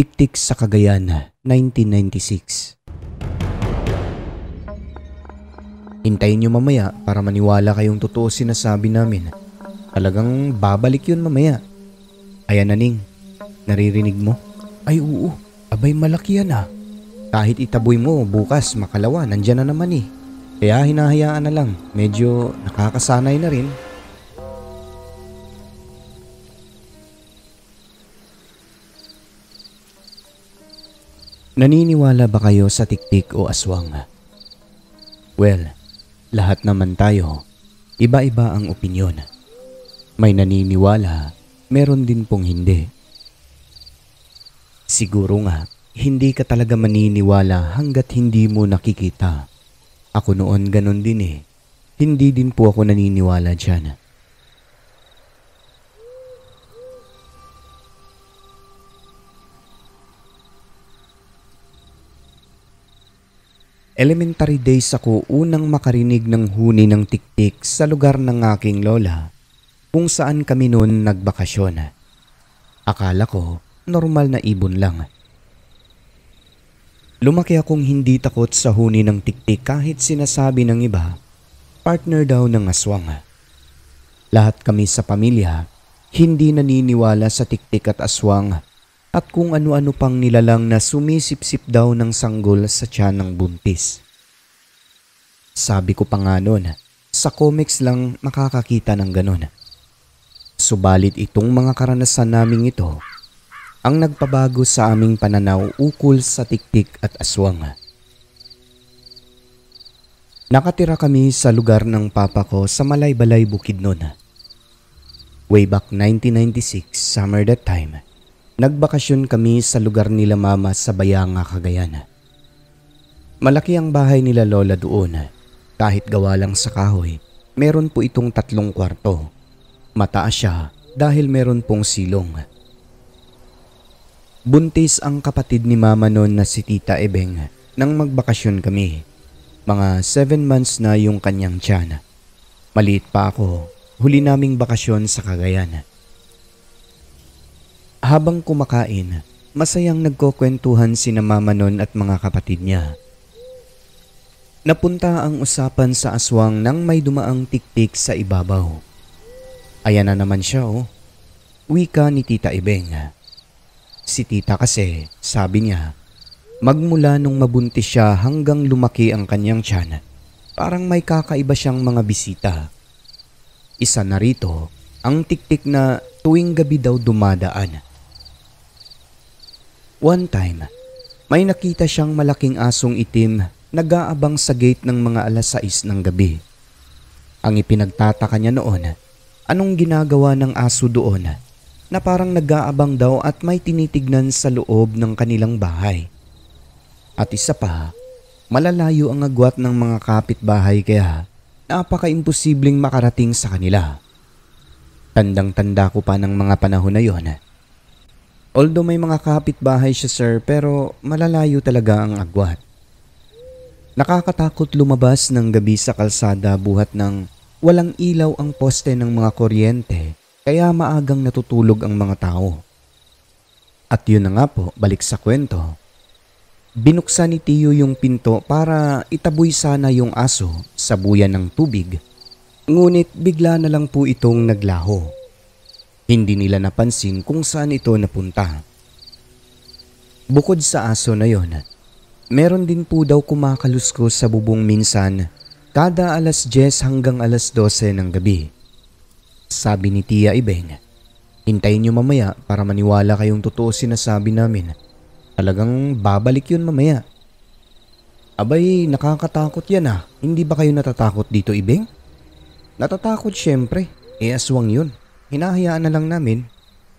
Tiktik sa Cagayan, 1996. Hintayin nyo mamaya para maniwala kayong totoo sinasabi namin. Talagang babalik yun mamaya. Ayan na Ning, naririnig mo? Ay oo, abay malaki yan ah. Kahit itaboy mo bukas makalawa, nandyan na naman eh. Kaya hinahayaan na lang, medyo nakakasanay na rin Naniniwala ba kayo sa tiktik o aswang? Well, lahat naman tayo. Iba-iba ang opinyon. May naniniwala, meron din pong hindi. Siguro nga, hindi ka talaga maniniwala hanggat hindi mo nakikita. Ako noon ganun din eh. Hindi din po ako naniniwala dyan. Elementary days ako unang makarinig ng huni ng tiktik sa lugar ng aking lola kung saan kami noon nagbakasyon. Akala ko normal na ibon lang. Lumaki akong hindi takot sa huni ng tiktik kahit sinasabi ng iba, partner daw ng aswang. Lahat kami sa pamilya hindi naniniwala sa tiktik at aswang at kung ano-ano pang nilalang na sumisipsip daw ng sanggol sa tiyan ng buntis. Sabi ko pa nga noon, sa comics lang makakakita ng ganon. Subalit itong mga karanasan naming ito ang nagpabago sa aming pananaw ukol sa tiktik at aswang. Nakatira kami sa lugar ng papa ko sa Malaybalay Bukid noon. Way back 1996, summer that time, Nagbakasyon kami sa lugar nila mama sa Bayanga, Cagayan. Malaki ang bahay nila lola doon. Kahit gawa lang sa kahoy, meron po itong tatlong kwarto. Mataas siya dahil meron pong silong. Buntis ang kapatid ni mama noon na si Tita Ebeng nang magbakasyon kami. Mga 7 months na yung kanyang tiyan. Maliit pa ako, huli naming bakasyon sa Cagayan. Habang kumakain, masayang nagkukwentuhan si na Mama Non at mga kapatid niya. Napunta ang usapan sa aswang nang may dumaang tiktik sa ibabaw. Ayan na naman siya oh. Wika ni Tita Ibeng. Si Tita kasi, sabi niya, magmula nung mabuntis siya hanggang lumaki ang kanyang tiyan, parang may kakaiba siyang mga bisita. Isa na rito, ang tiktik na tuwing gabi daw dumadaan One time, may nakita siyang malaking asong itim nag-aabang sa gate ng mga alas 6 ng gabi. Ang ipinagtataka niya noon, anong ginagawa ng aso doon na parang nag-aabang daw at may tinitignan sa loob ng kanilang bahay. At isa pa, malalayo ang agwat ng mga kapitbahay kaya napaka-imposibleng makarating sa kanila. Tandang-tanda ko pa ng mga panahon na yon Although may mga kapitbahay siya sir pero malalayo talaga ang agwat. Nakakatakot lumabas ng gabi sa kalsada buhat ng walang ilaw ang poste ng mga kuryente kaya maagang natutulog ang mga tao. At yun na nga po, balik sa kwento. Binuksan ni Tiyo yung pinto para itaboy sana yung aso sa buyan ng tubig. Ngunit bigla na lang po itong naglaho. Hindi nila napansin kung saan ito napunta. Bukod sa aso na yon, meron din po daw kumakalusko sa bubong minsan kada alas 10 hanggang alas 12 ng gabi. Sabi ni Tia Ibeng, hintayin niyo mamaya para maniwala kayong totoo sinasabi namin. Talagang babalik yun mamaya. Abay, nakakatakot yan ah. Hindi ba kayo natatakot dito, Ibeng? Natatakot syempre. E eh, aswang yun hinahayaan na lang namin.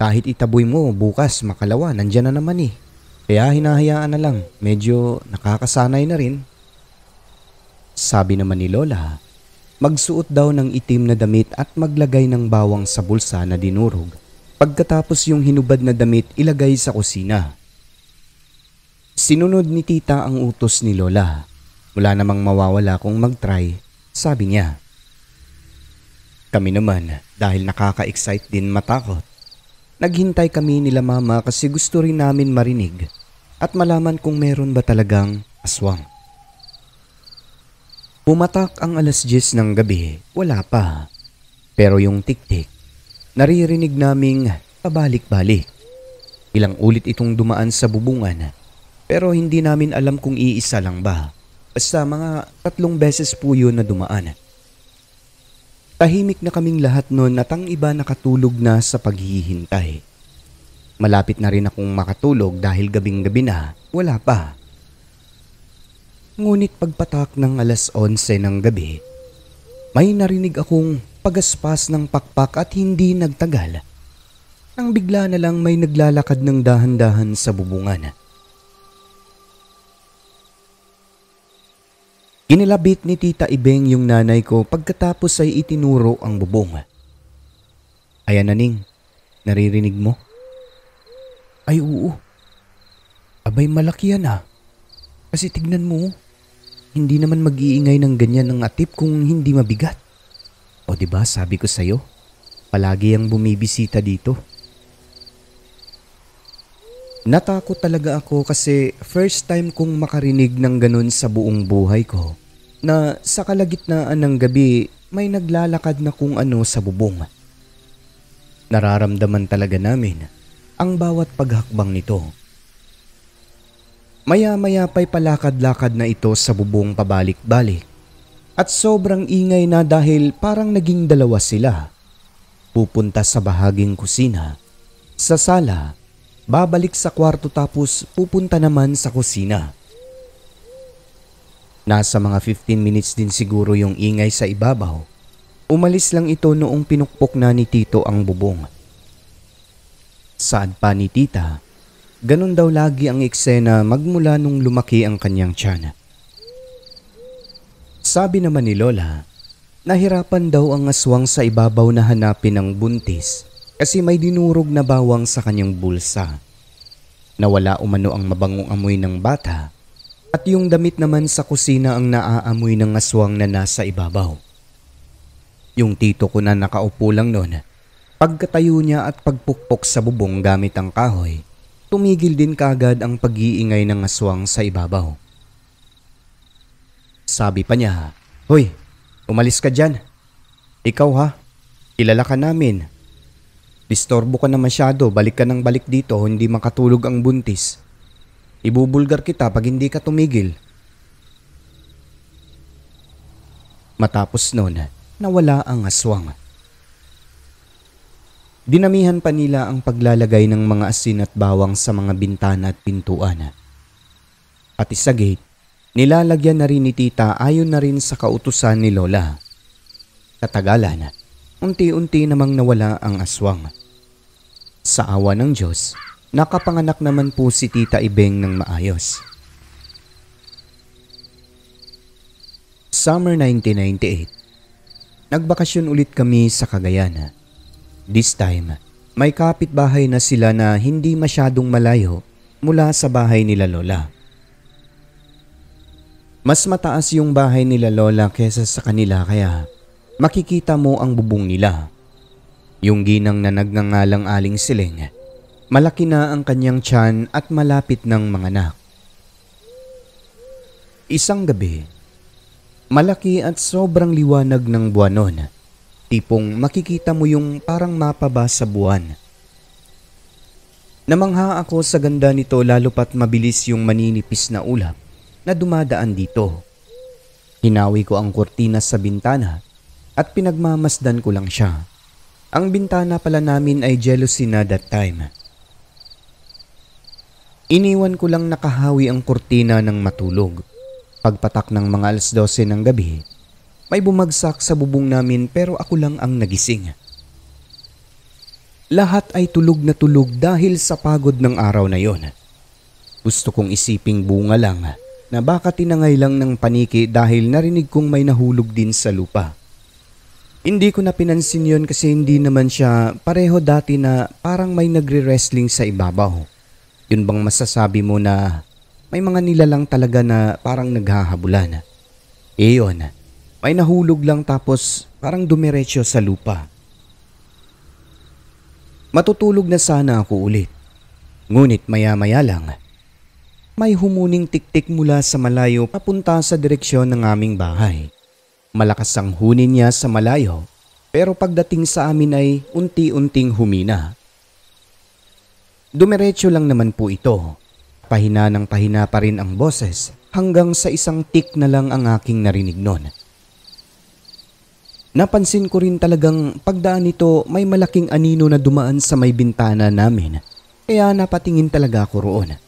Kahit itaboy mo bukas, makalawa, nandyan na naman eh. Kaya hinahayaan na lang, medyo nakakasanay na rin. Sabi naman ni Lola, magsuot daw ng itim na damit at maglagay ng bawang sa bulsa na dinurog. Pagkatapos yung hinubad na damit ilagay sa kusina. Sinunod ni tita ang utos ni Lola. Wala namang mawawala kung mag-try, sabi niya. Kami naman, dahil nakaka-excite din matakot. Naghintay kami nila mama kasi gusto rin namin marinig at malaman kung meron ba talagang aswang. Pumatak ang alas 10 ng gabi, wala pa. Pero yung tik-tik, naririnig naming pabalik-balik. Ilang ulit itong dumaan sa bubungan pero hindi namin alam kung iisa lang ba. Basta mga tatlong beses po yun na dumaan. Tahimik na kaming lahat noon at ang iba nakatulog na sa paghihintay. Malapit na rin akong makatulog dahil gabing-gabi na, wala pa. Ngunit pagpatak ng alas 11 ng gabi, may narinig akong pagaspas ng pakpak at hindi nagtagal. Nang bigla na lang may naglalakad ng dahan-dahan sa bubungan. Kinilabit ni Tita Ibeng yung nanay ko pagkatapos ay itinuro ang bubong. Ayan naning, naririnig mo? Ay oo. Abay malaki yan ah. Kasi tignan mo, hindi naman mag-iingay ng ganyan ng atip kung hindi mabigat. O ba diba, sabi ko sa'yo, palagi ang bumibisita dito. Natakot talaga ako kasi first time kong makarinig ng ganun sa buong buhay ko na sa kalagitnaan ng gabi may naglalakad na kung ano sa bubong. Nararamdaman talaga namin ang bawat paghakbang nito. Maya-maya pa'y palakad-lakad na ito sa bubong pabalik-balik at sobrang ingay na dahil parang naging dalawa sila. Pupunta sa bahaging kusina, sa sala, babalik sa kwarto tapos pupunta naman sa kusina. Nasa mga 15 minutes din siguro yung ingay sa ibabaw. Umalis lang ito noong pinukpok na ni Tito ang bubong. Saan pa ni Tita, ganun daw lagi ang eksena magmula nung lumaki ang kanyang tiyan. Sabi naman ni Lola, nahirapan daw ang aswang sa ibabaw na hanapin ang buntis kasi may dinurog na bawang sa kanyang bulsa. Nawala umano ang mabangong amoy ng bata at yung damit naman sa kusina ang naaamoy ng aswang na nasa ibabaw. Yung tito ko na nakaupo lang noon, pagkatayo niya at pagpukpok sa bubong gamit ang kahoy, tumigil din kagad ang pag-iingay ng aswang sa ibabaw. Sabi pa niya, Hoy, umalis ka dyan. Ikaw ha, kilala ka namin. Distorbo ka na masyado, balik ka ng balik dito, hindi makatulog ang buntis. Ibubulgar kita pag hindi ka tumigil. Matapos noon, nawala ang aswang. Dinamihan pa nila ang paglalagay ng mga asin at bawang sa mga bintana at pintuan. Pati sa gate, nilalagyan na rin ni tita ayon na rin sa kautusan ni Lola. Katagalan, unti-unti namang nawala ang aswang. Sa awa ng Diyos, Nakapanganak naman po si Tita Ibeng ng maayos. Summer 1998 Nagbakasyon ulit kami sa Cagayan. This time, may kapitbahay na sila na hindi masyadong malayo mula sa bahay nila Lola. Mas mataas yung bahay nila Lola kesa sa kanila kaya makikita mo ang bubong nila. Yung ginang na nagngangalang aling siling Malaki na ang kanyang tiyan at malapit ng manganak. Isang gabi, malaki at sobrang liwanag ng buwan nun. Tipong makikita mo yung parang mapaba sa buwan. Namangha ako sa ganda nito lalo pat mabilis yung maninipis na ulap na dumadaan dito. Hinawi ko ang kurtina sa bintana at pinagmamasdan ko lang siya. Ang bintana pala namin ay jealousy na that time. Iniwan ko lang nakahawi ang kurtina ng matulog. Pagpatak ng mga alas 12 ng gabi, may bumagsak sa bubong namin pero ako lang ang nagising. Lahat ay tulog na tulog dahil sa pagod ng araw na yon. Gusto kong isiping bunga lang na baka tinangay lang ng paniki dahil narinig kong may nahulog din sa lupa. Hindi ko na pinansin yon kasi hindi naman siya pareho dati na parang may nagre-wrestling sa ibabaw. Yun bang masasabi mo na may mga nila lang talaga na parang naghahabulan? Eh yun, may nahulog lang tapos parang dumiretso sa lupa. Matutulog na sana ako ulit. Ngunit maya-maya lang, may humuning tiktik mula sa malayo papunta sa direksyon ng aming bahay. Malakas ang hunin niya sa malayo pero pagdating sa amin ay unti-unting humina. Dumiretso lang naman po ito. Pahina ng pahina pa rin ang boses hanggang sa isang tik na lang ang aking narinig noon. Napansin ko rin talagang pagdaan nito may malaking anino na dumaan sa may bintana namin kaya napatingin talaga ako roon.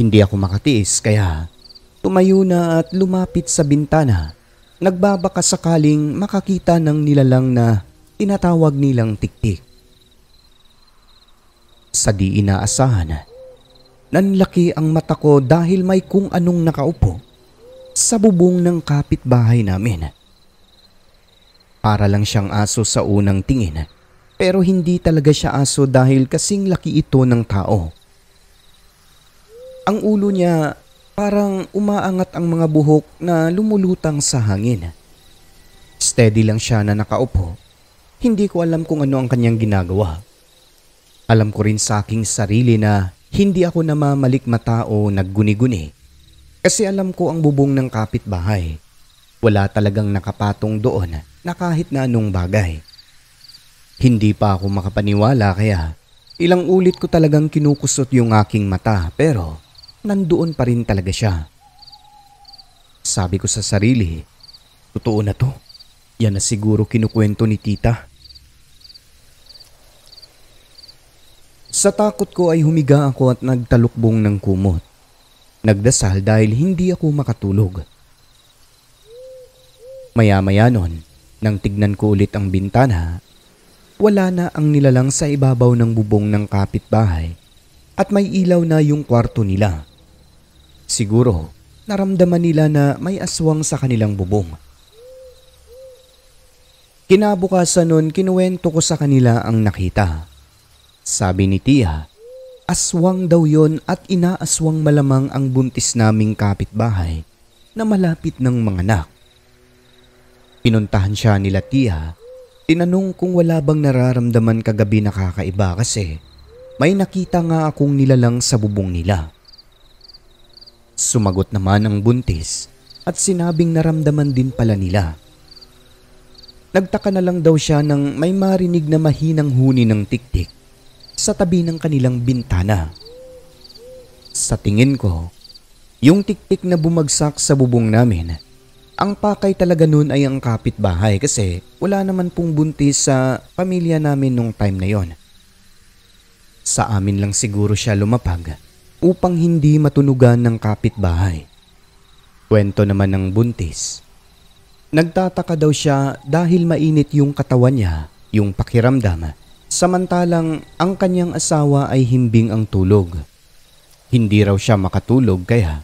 Hindi ako makatiis kaya tumayo na at lumapit sa bintana nagbabaka sakaling makakita ng nilalang na tinatawag nilang tiktik sa di inaasahan. Nanlaki ang mata ko dahil may kung anong nakaupo sa bubong ng kapitbahay namin. Para lang siyang aso sa unang tingin pero hindi talaga siya aso dahil kasing laki ito ng tao. Ang ulo niya parang umaangat ang mga buhok na lumulutang sa hangin. Steady lang siya na nakaupo. Hindi ko alam kung ano ang kanyang ginagawa. Alam ko rin sa aking sarili na hindi ako namamalikmata o nagguni-guni. Kasi alam ko ang bubong ng kapitbahay. Wala talagang nakapatong doon na kahit na anong bagay. Hindi pa ako makapaniwala kaya ilang ulit ko talagang kinukusot yung aking mata pero nandoon pa rin talaga siya. Sabi ko sa sarili, totoo na to. Yan na siguro kinukwento ni tita. Sa takot ko ay humiga ako at nagtalukbong ng kumot. Nagdasal dahil hindi ako makatulog. Maya-maya nun, nang tignan ko ulit ang bintana, wala na ang nilalang sa ibabaw ng bubong ng kapitbahay at may ilaw na yung kwarto nila. Siguro, naramdaman nila na may aswang sa kanilang bubong. Kinabukasan nun, kinuwento ko sa kanila ang nakita. Sabi ni Tia, aswang daw yon at inaaswang malamang ang buntis naming kapitbahay na malapit ng mga anak. Pinuntahan siya nila Tia, tinanong kung wala bang nararamdaman kagabi na kakaiba kasi may nakita nga akong nilalang sa bubong nila. Sumagot naman ang buntis at sinabing naramdaman din pala nila. Nagtaka na lang daw siya nang may marinig na mahinang huni ng tiktik sa tabi ng kanilang bintana. Sa tingin ko, yung tiktik na bumagsak sa bubong namin, ang pakay talaga nun ay ang kapitbahay kasi wala naman pong buntis sa pamilya namin nung time na yon. Sa amin lang siguro siya lumapag upang hindi matunugan ng kapitbahay. Kwento naman ng buntis. Nagtataka daw siya dahil mainit yung katawan niya, yung pakiramdam Samantalang ang kanyang asawa ay himbing ang tulog. Hindi raw siya makatulog kaya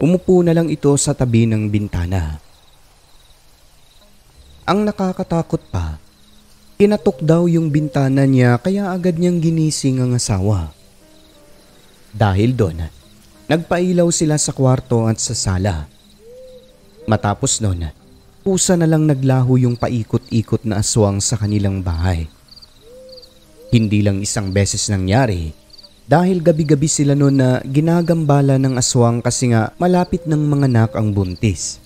umupo na lang ito sa tabi ng bintana. Ang nakakatakot pa, kinatok daw yung bintana niya kaya agad niyang ginising ang asawa. Dahil doon, nagpailaw sila sa kwarto at sa sala. Matapos noon, pusa na lang naglaho yung paikot-ikot na aswang sa kanilang bahay. Hindi lang isang beses nangyari dahil gabi-gabi sila noon na ginagambala ng aswang kasi nga malapit ng manganak ang buntis.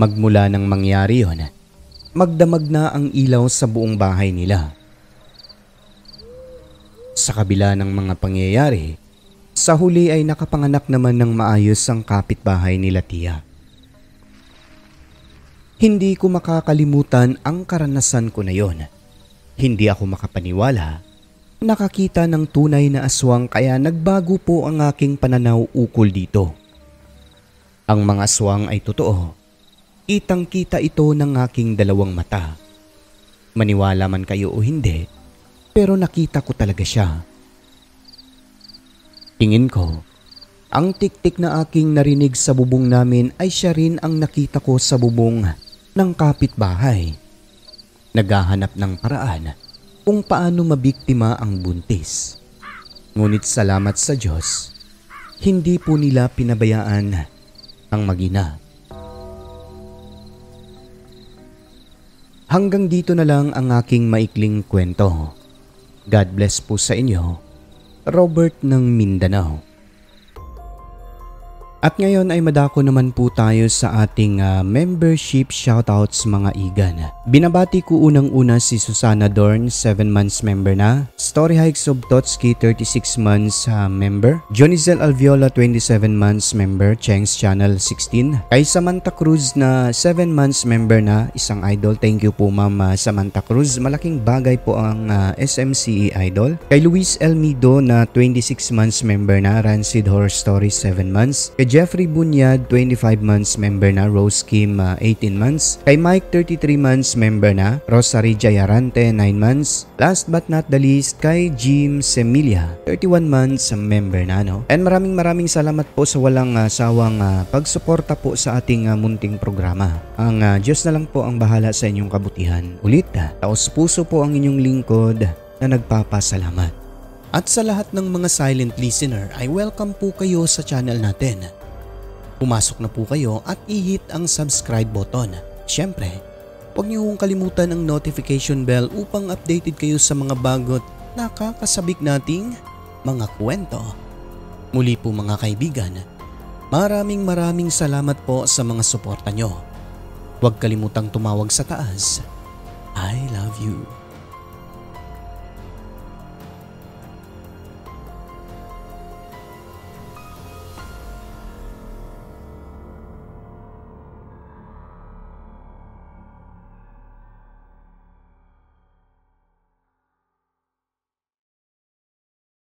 Magmula nang mangyari yon, magdamag na ang ilaw sa buong bahay nila. Sa kabila ng mga pangyayari, sa huli ay nakapanganak naman ng maayos ang kapitbahay nila tiya. Hindi ko makakalimutan ang karanasan ko na yon hindi ako makapaniwala. Nakakita ng tunay na aswang kaya nagbago po ang aking pananaw ukol dito. Ang mga aswang ay totoo. Itang kita ito ng aking dalawang mata. Maniwala man kayo o hindi, pero nakita ko talaga siya. Tingin ko, ang tiktik na aking narinig sa bubong namin ay siya rin ang nakita ko sa bubong ng kapitbahay naghahanap ng paraan kung paano mabiktima ang buntis. Ngunit salamat sa Diyos, hindi po nila pinabayaan ang magina. Hanggang dito na lang ang aking maikling kwento. God bless po sa inyo, Robert ng Mindanao. At ngayon ay madako naman po tayo sa ating uh, membership shoutouts mga igan. Binabati ko unang-una si Susana Dorn, 7 months member na. Story Hikes of Totsky, 36 months uh, member. Jonizel Alviola, 27 months member. Cheng's Channel, 16. Kay Samantha Cruz na 7 months member na, isang idol. Thank you po ma'am uh, Samantha Cruz. Malaking bagay po ang uh, SMCE idol. Kay Luis Elmido na 26 months member na. Rancid Horror Story, 7 months. Kay Jeffrey Bunyad, 25 months member na. Rose Kim, uh, 18 months. Kay Mike, 33 months member na. Rosary Jayarante, 9 months. Last but not the least, kay Jim Semilia, 31 months member na. No? And maraming maraming salamat po sa walang uh, sawang uh, pagsuporta po sa ating uh, munting programa. Ang uh, Diyos na lang po ang bahala sa inyong kabutihan. Ulit, ah, taos puso po ang inyong lingkod na nagpapasalamat. At sa lahat ng mga silent listener I welcome po kayo sa channel natin. Pumasok na po kayo at i-hit ang subscribe button. Siyempre, huwag niyo hong kalimutan ang notification bell upang updated kayo sa mga bagot na nating mga kwento. Muli po mga kaibigan, maraming maraming salamat po sa mga suporta nyo. Huwag kalimutang tumawag sa taas. I love you.